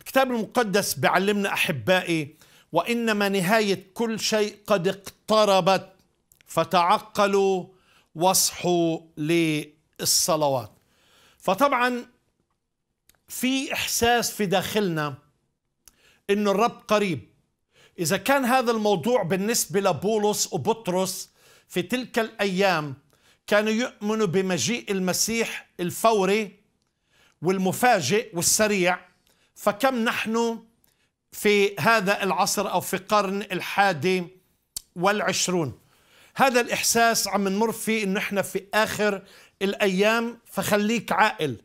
الكتاب المقدس بيعلمنا أحبائي وإنما نهاية كل شيء قد اقتربت فتعقلوا واصحوا للصلوات فطبعا في إحساس في داخلنا إن الرب قريب إذا كان هذا الموضوع بالنسبة لبولس وبطرس في تلك الأيام كانوا يؤمنوا بمجيء المسيح الفوري والمفاجئ والسريع فكم نحن في هذا العصر أو في قرن الحادي والعشرون هذا الإحساس عم نمر فيه إنه إحنا في آخر الأيام فخليك عاقل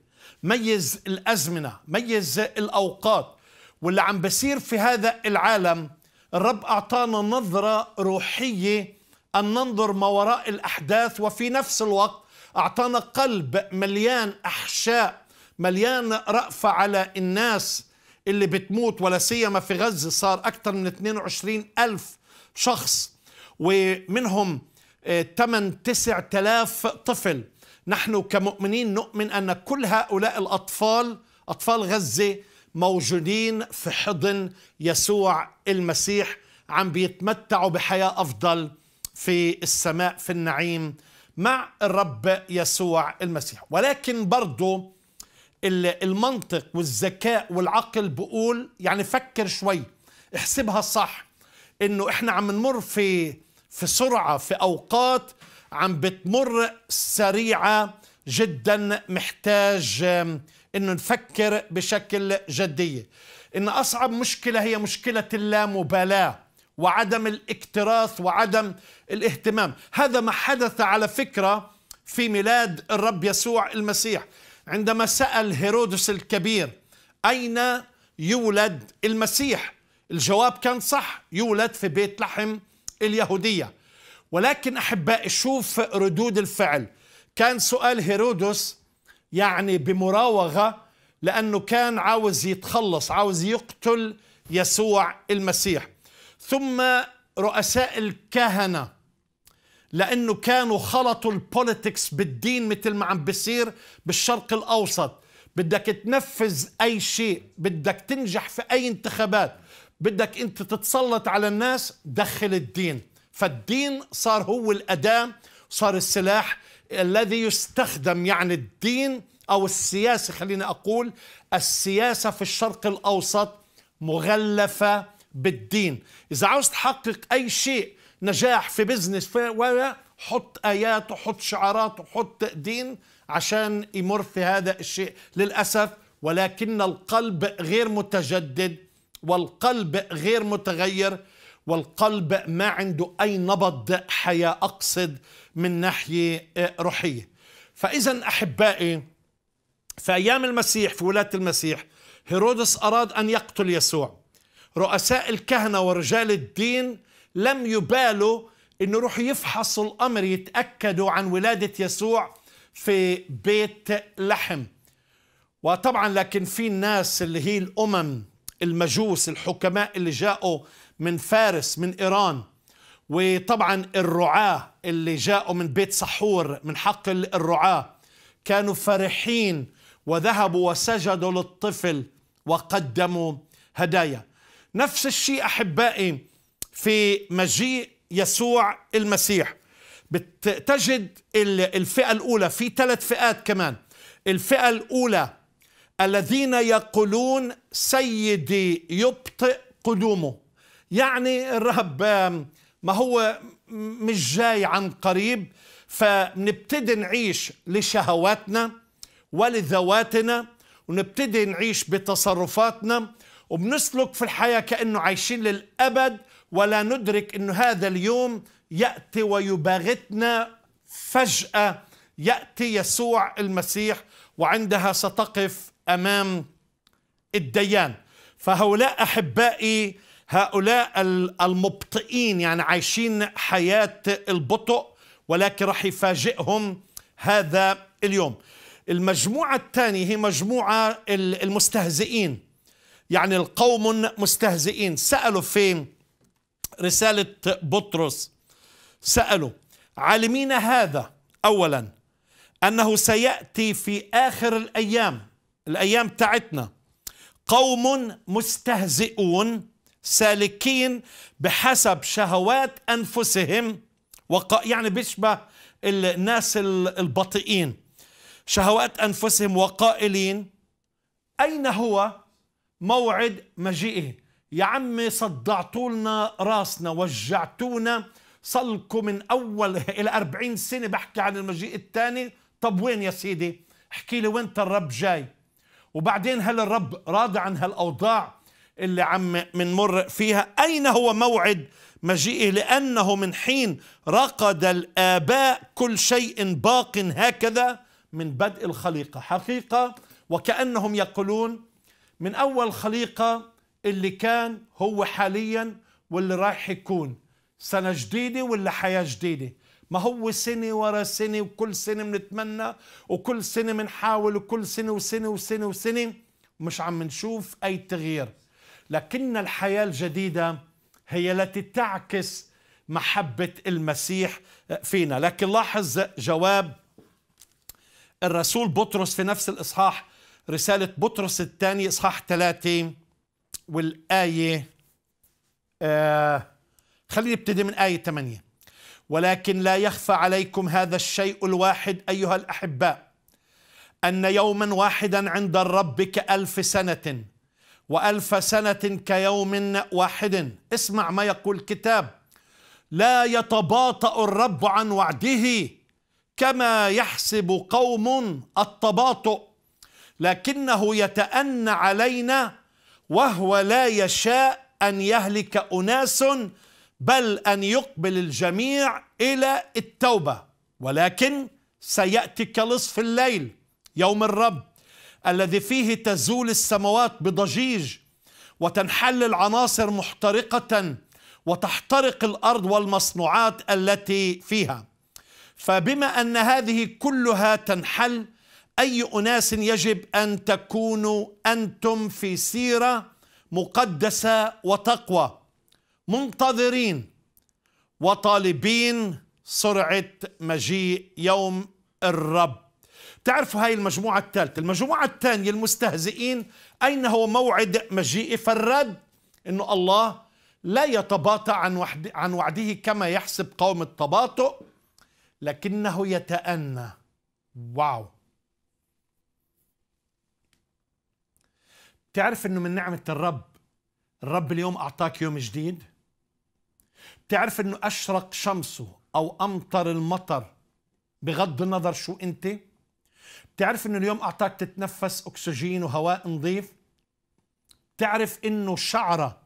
ميز الأزمنة ميز الأوقات واللي عم بصير في هذا العالم الرب أعطانا نظرة روحية أن ننظر ما وراء الأحداث وفي نفس الوقت أعطانا قلب مليان أحشاء مليان رأفة على الناس اللي بتموت ولا سيما في غزة صار أكثر من 22 ألف شخص ومنهم 8 آه، 9000 طفل نحن كمؤمنين نؤمن أن كل هؤلاء الأطفال أطفال غزة موجودين في حضن يسوع المسيح عم بيتمتعوا بحياة أفضل في السماء في النعيم مع الرب يسوع المسيح ولكن برضو المنطق والذكاء والعقل بقول يعني فكر شوي احسبها صح انه احنا عم نمر في في سرعه في اوقات عم بتمر سريعه جدا محتاج انه نفكر بشكل جديه ان اصعب مشكله هي مشكله اللامبالاه وعدم الاكتراث وعدم الاهتمام هذا ما حدث على فكره في ميلاد الرب يسوع المسيح عندما سأل هيرودس الكبير أين يولد المسيح الجواب كان صح يولد في بيت لحم اليهودية ولكن أحبائي شوف ردود الفعل كان سؤال هيرودس يعني بمراوغة لأنه كان عاوز يتخلص عاوز يقتل يسوع المسيح ثم رؤساء الكهنة لأنه كانوا خلطوا البوليتكس بالدين مثل ما عم بصير بالشرق الأوسط بدك تنفذ أي شيء بدك تنجح في أي انتخابات بدك أنت تتسلط على الناس دخل الدين فالدين صار هو الأداة صار السلاح الذي يستخدم يعني الدين أو السياسة خليني أقول السياسة في الشرق الأوسط مغلفة بالدين إذا عاوز تحقق أي شيء نجاح في بزنس ولا حط آيات وحط شعارات وحط دين عشان يمر في هذا الشيء للأسف ولكن القلب غير متجدد والقلب غير متغير والقلب ما عنده أي نبض حياة أقصد من ناحية آه، روحية فإذا أحبائي في أيام المسيح في ولاة المسيح هيرودس أراد أن يقتل يسوع رؤساء الكهنة ورجال الدين لم يبالوا أن يروحوا يفحصوا الأمر يتأكدوا عن ولادة يسوع في بيت لحم وطبعا لكن في الناس اللي هي الأمم المجوس الحكماء اللي جاءوا من فارس من إيران وطبعا الرعاة اللي جاءوا من بيت سحور من حق الرعاة كانوا فرحين وذهبوا وسجدوا للطفل وقدموا هدايا نفس الشيء أحبائي في مجيء يسوع المسيح تجد الفئة الأولى في ثلاث فئات كمان الفئة الأولى الذين يقولون سيدي يبطئ قدومه يعني الرب ما هو مش جاي عن قريب فنبتدي نعيش لشهواتنا ولذواتنا ونبتدي نعيش بتصرفاتنا وبنسلك في الحياة كأنه عايشين للأبد ولا ندرك أنه هذا اليوم يأتي ويباغتنا فجأة يأتي يسوع المسيح وعندها ستقف أمام الديان فهؤلاء أحبائي هؤلاء المبطئين يعني عايشين حياة البطء ولكن راح يفاجئهم هذا اليوم المجموعة الثانية هي مجموعة المستهزئين يعني القوم مستهزئين سألوا في رسالة بطرس سألوا عالمين هذا أولا أنه سيأتي في آخر الأيام الأيام تاعتنا قوم مستهزئون سالكين بحسب شهوات أنفسهم وق... يعني بيشبه الناس البطيئين شهوات أنفسهم وقائلين أين هو موعد مجيئه يا عمي صدعتولنا راسنا وجعتونا صلكوا من أول إلى أربعين سنة بحكي عن المجيء الثاني طب وين يا سيدي احكي لي وين الرب جاي وبعدين هل الرب راضي عن هالأوضاع اللي عم منمر فيها أين هو موعد مجيئه لأنه من حين رقد الآباء كل شيء باق هكذا من بدء الخليقة حقيقة وكأنهم يقولون من أول خليقة اللي كان هو حاليا واللي رايح يكون سنة جديدة ولا حياة جديدة ما هو سنة ورا سنة وكل سنة بنتمنى وكل سنة بنحاول وكل سنة وسنة وسنة وسنة مش عم نشوف أي تغيير لكن الحياة الجديدة هي التي تعكس محبة المسيح فينا لكن لاحظ جواب الرسول بطرس في نفس الإصحاح رسالة بطرس الثاني إصحاح ثلاثة والآية آه خلينا نبتدي من آية ثمانية ولكن لا يخفى عليكم هذا الشيء الواحد أيها الأحباء أن يوما واحدا عند الرب كألف سنة وألف سنة كيوم واحد اسمع ما يقول الكتاب لا يتباطأ الرب عن وعده كما يحسب قوم التباطؤ لكنه يتأنى علينا وهو لا يشاء أن يهلك أناس بل أن يقبل الجميع إلى التوبة ولكن سيأتي كلصف الليل يوم الرب الذي فيه تزول السماوات بضجيج وتنحل العناصر محترقة وتحترق الأرض والمصنوعات التي فيها فبما أن هذه كلها تنحل أي أناس يجب أن تكونوا أنتم في سيرة مقدسة وتقوى منتظرين وطالبين سرعة مجيء يوم الرب تعرفوا هاي المجموعة الثالثة المجموعة الثانية المستهزئين أين هو موعد مجيء فالرد أنه الله لا يتباطأ عن, وحد عن وعده كما يحسب قوم التباطؤ لكنه يتأنى واو بتعرف انه من نعمة الرب الرب اليوم اعطاك يوم جديد بتعرف انه اشرق شمسه او امطر المطر بغض النظر شو انت بتعرف انه اليوم اعطاك تتنفس اكسجين وهواء نظيف بتعرف انه شعره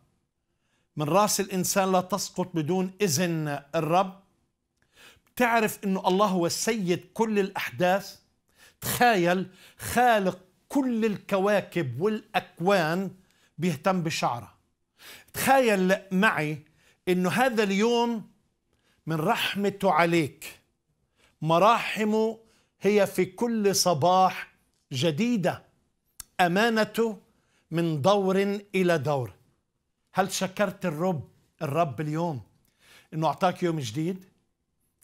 من راس الانسان لا تسقط بدون اذن الرب بتعرف انه الله هو سيد كل الاحداث تخيل خالق كل الكواكب والأكوان بيهتم بشعره تخيل معي انه هذا اليوم من رحمته عليك مراحمه هي في كل صباح جديده امانته من دور الى دور هل شكرت الرب الرب اليوم انه اعطاك يوم جديد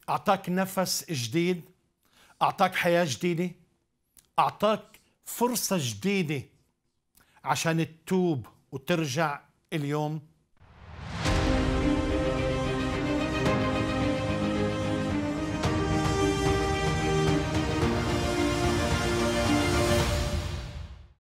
اعطاك نفس جديد اعطاك حياه جديده اعطاك فرصة جديدة عشان تتوب وترجع اليوم